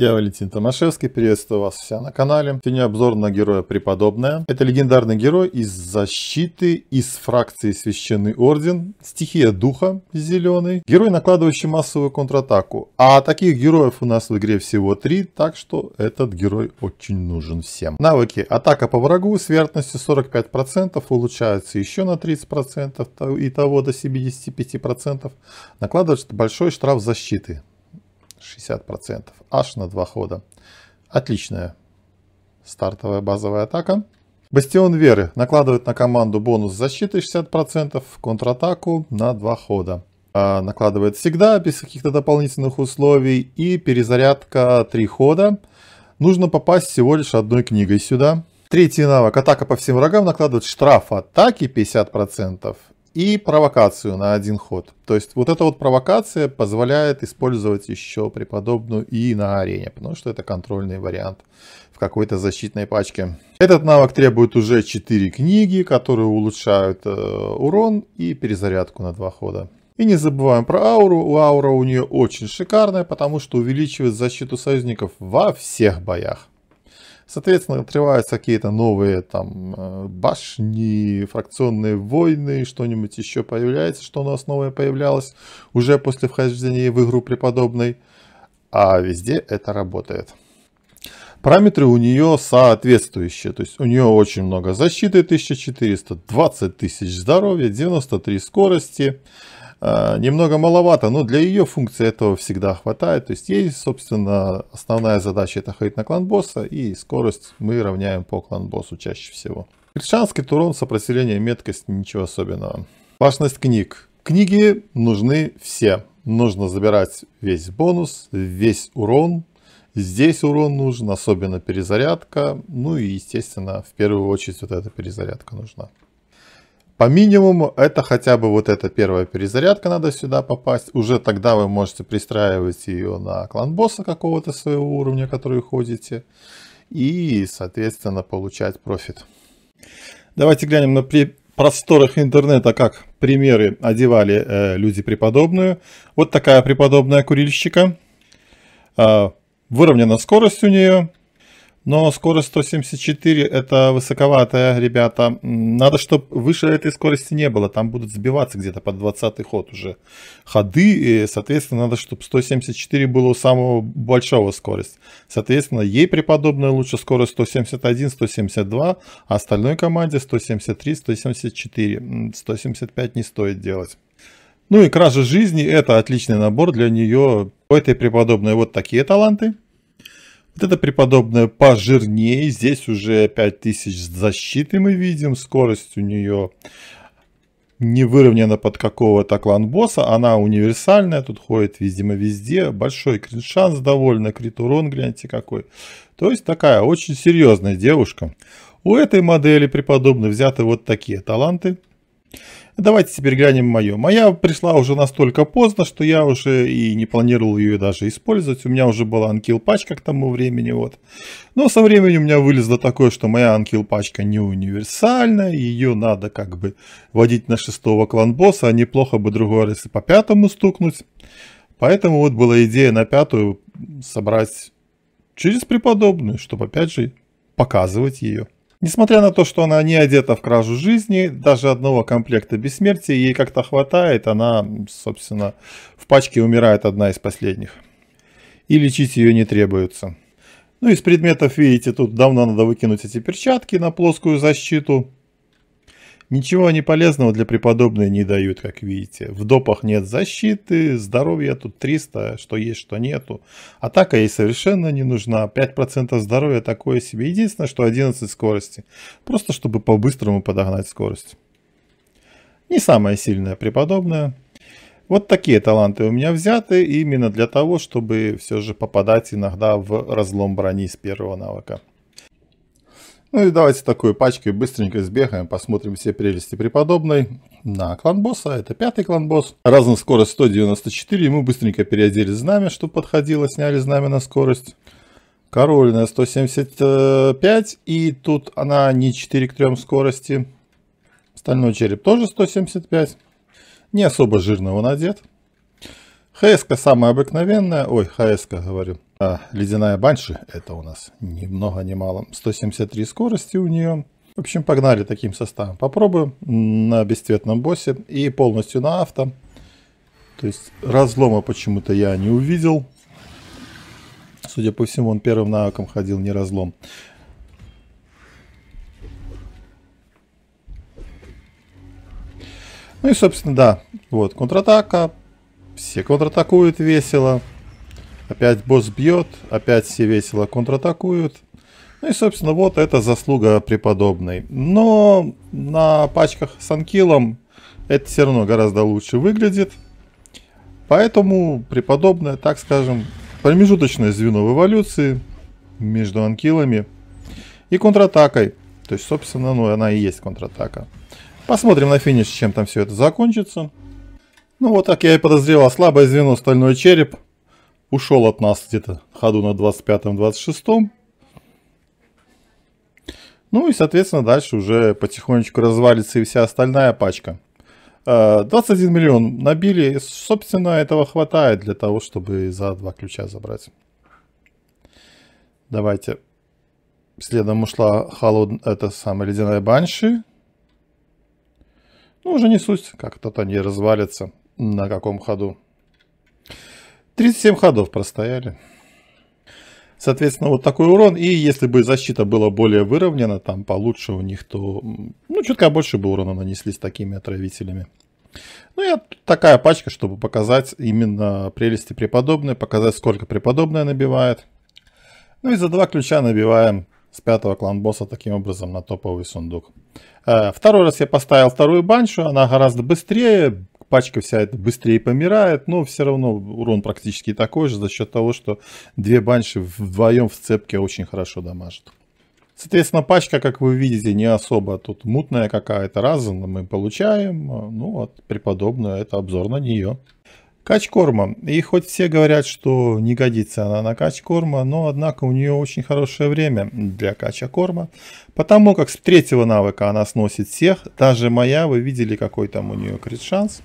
Я Валентин Томашевский, приветствую вас вся на канале. Сегодня обзор на героя Преподобная. Это легендарный герой из защиты, из фракции Священный Орден, стихия Духа Зеленый. Герой, накладывающий массовую контратаку. А таких героев у нас в игре всего три, так что этот герой очень нужен всем. Навыки. Атака по врагу с вероятностью 45% улучшаются еще на 30%, и того до 75%. Накладывает большой штраф защиты 60%, аж на два хода. Отличная стартовая базовая атака. Бастион Веры накладывает на команду бонус защиты 60%, контратаку на два хода. А, накладывает всегда, без каких-то дополнительных условий. И перезарядка 3 хода. Нужно попасть всего лишь одной книгой сюда. Третий навык. Атака по всем врагам накладывает штраф атаки 50% и провокацию на один ход. То есть вот эта вот провокация позволяет использовать еще преподобную и на арене, потому что это контрольный вариант в какой-то защитной пачке. Этот навык требует уже 4 книги, которые улучшают э, урон и перезарядку на два хода. И не забываем про ауру. аура у нее очень шикарная, потому что увеличивает защиту союзников во всех боях. Соответственно, открываются какие-то новые там э, башни, фракционные войны, что-нибудь еще появляется, что у нас новое появлялось уже после вхождения в игру преподобной. А везде это работает. Параметры у нее соответствующие. То есть у нее очень много защиты 1400, 20 тысяч здоровья, 93 скорости. Э, немного маловато, но для ее функции этого всегда хватает. То есть ей, собственно, основная задача это ходить на клан босса, и скорость мы равняем по клан боссу чаще всего. Кришанский турон, сопротивление, меткость, ничего особенного. Важность книг. Книги нужны все. Нужно забирать весь бонус, весь урон. Здесь урон нужен, особенно перезарядка. Ну и, естественно, в первую очередь вот эта перезарядка нужна. По минимуму это хотя бы вот эта первая перезарядка надо сюда попасть. Уже тогда вы можете пристраивать ее на клан босса какого-то своего уровня, который ходите. И, соответственно, получать профит. Давайте глянем на при просторах интернета, как примеры одевали э, люди преподобную. Вот такая преподобная курильщика. Э, выровнена скорость у нее. Но скорость 174 это высоковатая, ребята. Надо, чтобы выше этой скорости не было. Там будут сбиваться где-то под 20 ход уже ходы. И, соответственно, надо, чтобы 174 было у самого большого скорость. Соответственно, ей преподобная лучше скорость 171, 172, а остальной команде 173, 174. 175 не стоит делать. Ну и кража жизни это отличный набор для нее. У этой преподобной вот такие таланты. Вот это преподобная пожирнее. Здесь уже 5000 защиты мы видим. Скорость у нее не выровнена под какого-то клан босса. Она универсальная. Тут ходит, видимо, везде. Большой крит-шанс довольно. Крит-урон, гляньте, какой. То есть такая очень серьезная девушка. У этой модели преподобной взяты вот такие таланты. Давайте теперь глянем мою. Моя пришла уже настолько поздно, что я уже и не планировал ее даже использовать. У меня уже была анкил пачка к тому времени. Вот. Но со временем у меня вылезло такое, что моя анкил пачка не универсальна. Ее надо как бы водить на шестого клан босса, а неплохо бы другой раз и по пятому стукнуть. Поэтому вот была идея на пятую собрать через преподобную, чтобы опять же показывать ее. Несмотря на то, что она не одета в кражу жизни, даже одного комплекта бессмертия ей как-то хватает, она, собственно, в пачке умирает одна из последних. И лечить ее не требуется. Ну, из предметов, видите, тут давно надо выкинуть эти перчатки на плоскую защиту. Ничего они полезного для преподобной не дают, как видите. В допах нет защиты, здоровья тут 300, что есть, что нету. Атака ей совершенно не нужна. 5% здоровья такое себе. Единственное, что 11 скорости. Просто чтобы по-быстрому подогнать скорость. Не самая сильная преподобная. Вот такие таланты у меня взяты именно для того, чтобы все же попадать иногда в разлом брони с первого навыка. Ну и давайте такую пачкой быстренько сбегаем, посмотрим все прелести преподобной. На клан босса, это пятый клан босс. Разная скорость 194, мы быстренько переодели знамя, чтобы подходило, сняли знамя на скорость. Король на 175, и тут она не 4 к 3 скорости. Стальной череп тоже 175. Не особо жирно жирного надет. хс самая обыкновенная, ой, хс говорю. А ледяная банши, это у нас ни много ни мало. 173 скорости у нее. В общем, погнали таким составом. Попробуем на бесцветном боссе и полностью на авто. То есть разлома почему-то я не увидел. Судя по всему, он первым навыком ходил, не разлом. Ну и, собственно, да. Вот, контратака. Все контратакуют весело. Опять босс бьет, опять все весело контратакуют. Ну и, собственно, вот это заслуга преподобной. Но на пачках с анкилом это все равно гораздо лучше выглядит. Поэтому преподобная, так скажем, промежуточное звено в эволюции между анкилами и контратакой. То есть, собственно, ну, она и есть контратака. Посмотрим на финиш, чем там все это закончится. Ну вот, так я и подозревал, слабое звено стальной череп – ушел от нас где-то ходу на 25-26. Ну и, соответственно, дальше уже потихонечку развалится и вся остальная пачка. 21 э, миллион набили, собственно, этого хватает для того, чтобы за два ключа забрать. Давайте. Следом ушла холод... это самая ледяная банши. Ну, уже не суть, как-то они развалятся на каком ходу. 37 ходов простояли. Соответственно, вот такой урон. И если бы защита была более выровнена, там получше у них, то ну, чутка больше бы урона нанесли с такими отравителями. Ну, я такая пачка, чтобы показать именно прелести преподобной, показать, сколько преподобная набивает. Ну и за два ключа набиваем с пятого клан-босса таким образом на топовый сундук. Э, второй раз я поставил вторую баншу, она гораздо быстрее, пачка вся эта быстрее помирает, но все равно урон практически такой же за счет того, что две банши вдвоем в цепке очень хорошо дамажат. Соответственно, пачка, как вы видите, не особо тут мутная какая-то. Разом мы получаем, ну вот, преподобную, это обзор на нее. Кач корма. И хоть все говорят, что не годится она на кач корма, но однако у нее очень хорошее время для кача корма. Потому как с третьего навыка она сносит всех. Даже моя, вы видели какой там у нее крит шанс.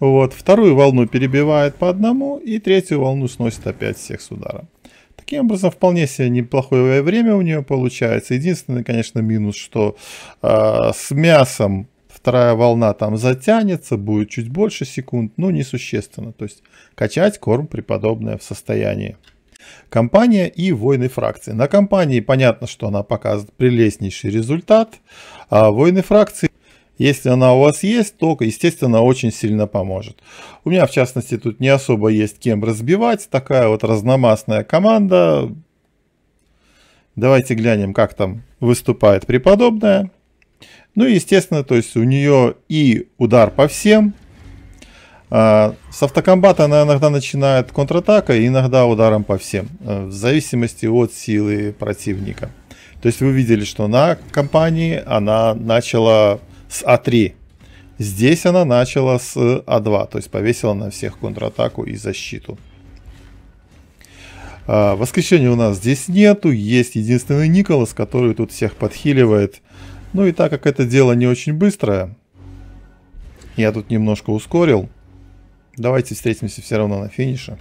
Вот, вторую волну перебивает по одному, и третью волну сносит опять всех с ударом. Таким образом, вполне себе неплохое время у нее получается. Единственный, конечно, минус, что э, с мясом вторая волна там затянется, будет чуть больше секунд, но несущественно. То есть качать корм преподобное в состоянии. Компания и войны фракции. На компании понятно, что она показывает прелестнейший результат. А войны фракции если она у вас есть, то, естественно, очень сильно поможет. У меня, в частности, тут не особо есть кем разбивать. Такая вот разномастная команда. Давайте глянем, как там выступает преподобная. Ну и, естественно, то есть у нее и удар по всем. А, с автокомбата она иногда начинает контратакой, иногда ударом по всем. Э, в зависимости от силы противника. То есть вы видели, что на компании она начала с А3. Здесь она начала с А2, то есть повесила на всех контратаку и защиту. А, воскрешения у нас здесь нету, есть единственный Николас, который тут всех подхиливает. Ну и так как это дело не очень быстрое, я тут немножко ускорил. Давайте встретимся все равно на финише.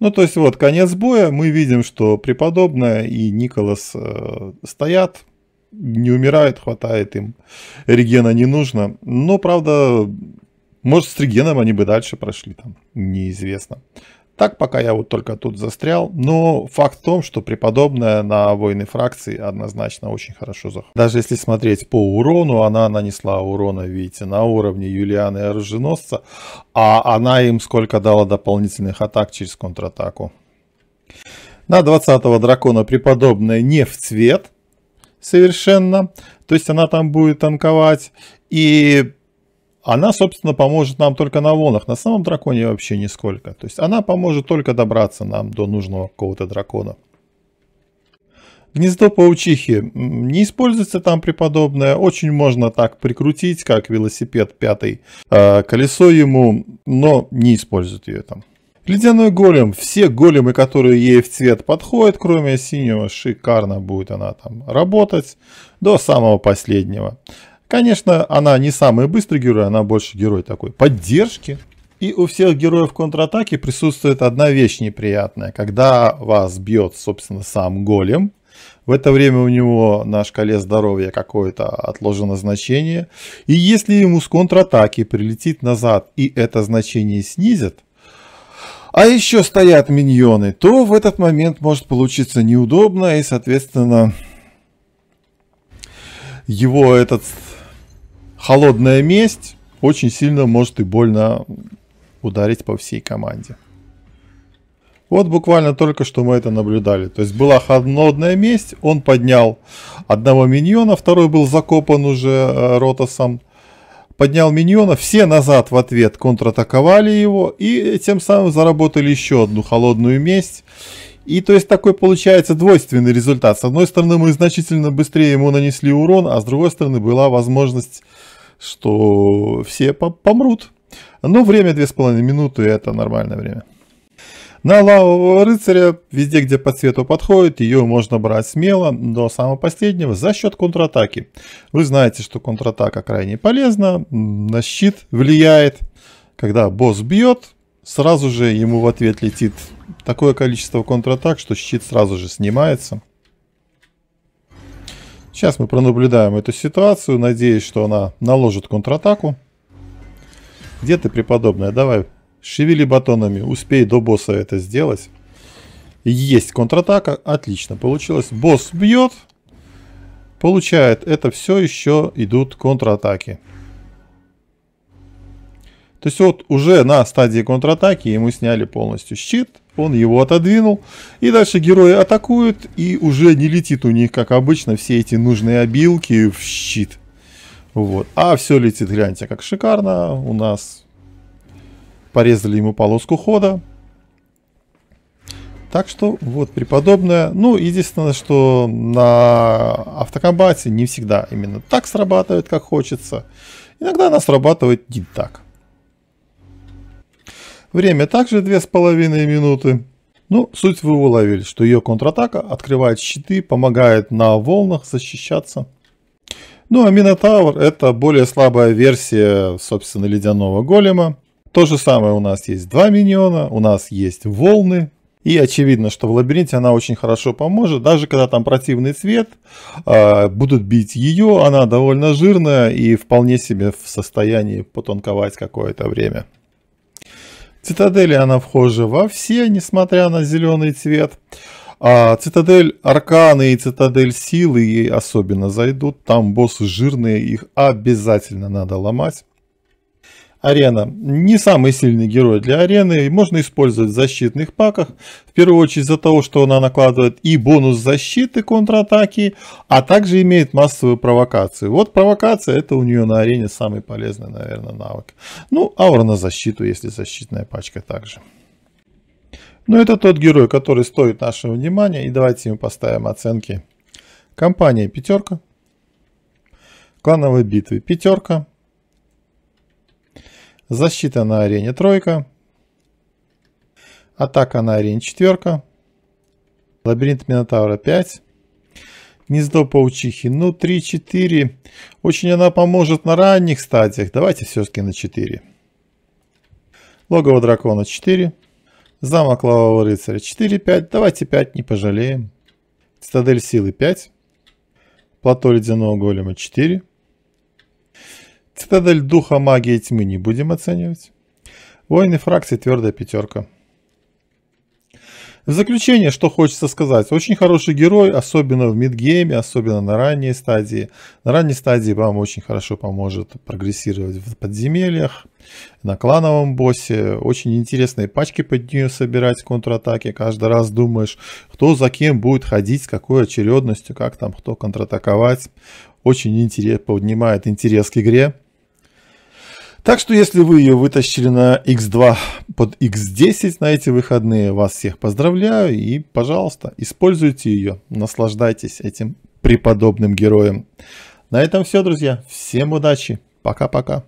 Ну, то есть вот конец боя. Мы видим, что преподобная и Николас э, стоят не умирают, хватает им. Регена не нужно. Но, правда, может, с Регеном они бы дальше прошли, там, неизвестно. Так пока я вот только тут застрял, но факт в том, что преподобная на войны фракции однозначно очень хорошо заходит. Даже если смотреть по урону, она нанесла урона, видите, на уровне Юлианы Оруженосца, а она им сколько дала дополнительных атак через контратаку. На 20-го дракона преподобная не в цвет, совершенно, то есть она там будет танковать, и она, собственно, поможет нам только на волнах. На самом драконе вообще нисколько. То есть она поможет только добраться нам до нужного какого-то дракона. Гнездо паучихи. Не используется там преподобное. Очень можно так прикрутить, как велосипед пятый. А, колесо ему, но не используют ее там. Ледяной голем. Все големы, которые ей в цвет подходят, кроме синего, шикарно будет она там работать до самого последнего. Конечно, она не самый быстрый герой, она больше герой такой поддержки. И у всех героев контратаки присутствует одна вещь неприятная. Когда вас бьет, собственно, сам голем, в это время у него на шкале здоровья какое-то отложено значение. И если ему с контратаки прилетит назад и это значение снизит, а еще стоят миньоны, то в этот момент может получиться неудобно, и, соответственно, его этот холодная месть очень сильно может и больно ударить по всей команде. Вот буквально только что мы это наблюдали. То есть была холодная месть, он поднял одного миньона, второй был закопан уже э, Ротосом поднял миньона, все назад в ответ контратаковали его и тем самым заработали еще одну холодную месть. И то есть такой получается двойственный результат. С одной стороны, мы значительно быстрее ему нанесли урон, а с другой стороны, была возможность, что все помрут. Но ну, время 2,5 минуты это нормальное время. На лавового рыцаря, везде где по цвету подходит, ее можно брать смело до самого последнего за счет контратаки. Вы знаете, что контратака крайне полезна, на щит влияет. Когда босс бьет, сразу же ему в ответ летит такое количество контратак, что щит сразу же снимается. Сейчас мы пронаблюдаем эту ситуацию, надеюсь, что она наложит контратаку. Где ты, преподобная? Давай Шевели батонами, успей до босса это сделать. Есть контратака, отлично получилось. Босс бьет, получает это все, еще идут контратаки. То есть вот уже на стадии контратаки ему сняли полностью щит, он его отодвинул. И дальше герои атакуют, и уже не летит у них, как обычно, все эти нужные обилки в щит. Вот. А все летит, гляньте, как шикарно. У нас порезали ему полоску хода. Так что вот преподобное. Ну, единственное, что на автокомбате не всегда именно так срабатывает, как хочется. Иногда она срабатывает не так. Время также 2,5 минуты. Ну, суть вы уловили, что ее контратака открывает щиты, помогает на волнах защищаться. Ну а Минотавр это более слабая версия, собственно, ледяного голема. То же самое у нас есть два миньона, у нас есть волны. И очевидно, что в лабиринте она очень хорошо поможет. Даже когда там противный цвет, а, будут бить ее. Она довольно жирная и вполне себе в состоянии потонковать какое-то время. Цитадели она вхожа во все, несмотря на зеленый цвет. А цитадель арканы и цитадель силы ей особенно зайдут. Там боссы жирные, их обязательно надо ломать. Арена не самый сильный герой для арены, можно использовать в защитных паках, в первую очередь из-за того, что она накладывает и бонус защиты контратаки, а также имеет массовую провокацию. Вот провокация, это у нее на арене самый полезный, наверное, навык. Ну, аура на защиту, если защитная пачка также. Но это тот герой, который стоит нашего внимания, и давайте ему поставим оценки. Компания пятерка, клановые битвы пятерка, Защита на арене тройка. Атака на арене четверка. Лабиринт Минотавра 5. Гнездо паучихи. Ну, 3-4. Очень она поможет на ранних стадиях. Давайте все-таки на 4. Логово дракона 4. Замок лавового рыцаря 4-5. Давайте 5 не пожалеем. Цитадель силы 5. Плато ледяного голема 4. Цитадель духа магии тьмы не будем оценивать. Воины фракции твердая пятерка. В заключение, что хочется сказать, очень хороший герой, особенно в мидгейме, особенно на ранней стадии. На ранней стадии вам очень хорошо поможет прогрессировать в подземельях, на клановом боссе. Очень интересные пачки под нее собирать, контратаки. Каждый раз думаешь, кто за кем будет ходить, с какой очередностью, как там кто контратаковать. Очень интерес, поднимает интерес к игре. Так что если вы ее вытащили на X2 под X10 на эти выходные, вас всех поздравляю и, пожалуйста, используйте ее, наслаждайтесь этим преподобным героем. На этом все, друзья. Всем удачи. Пока-пока.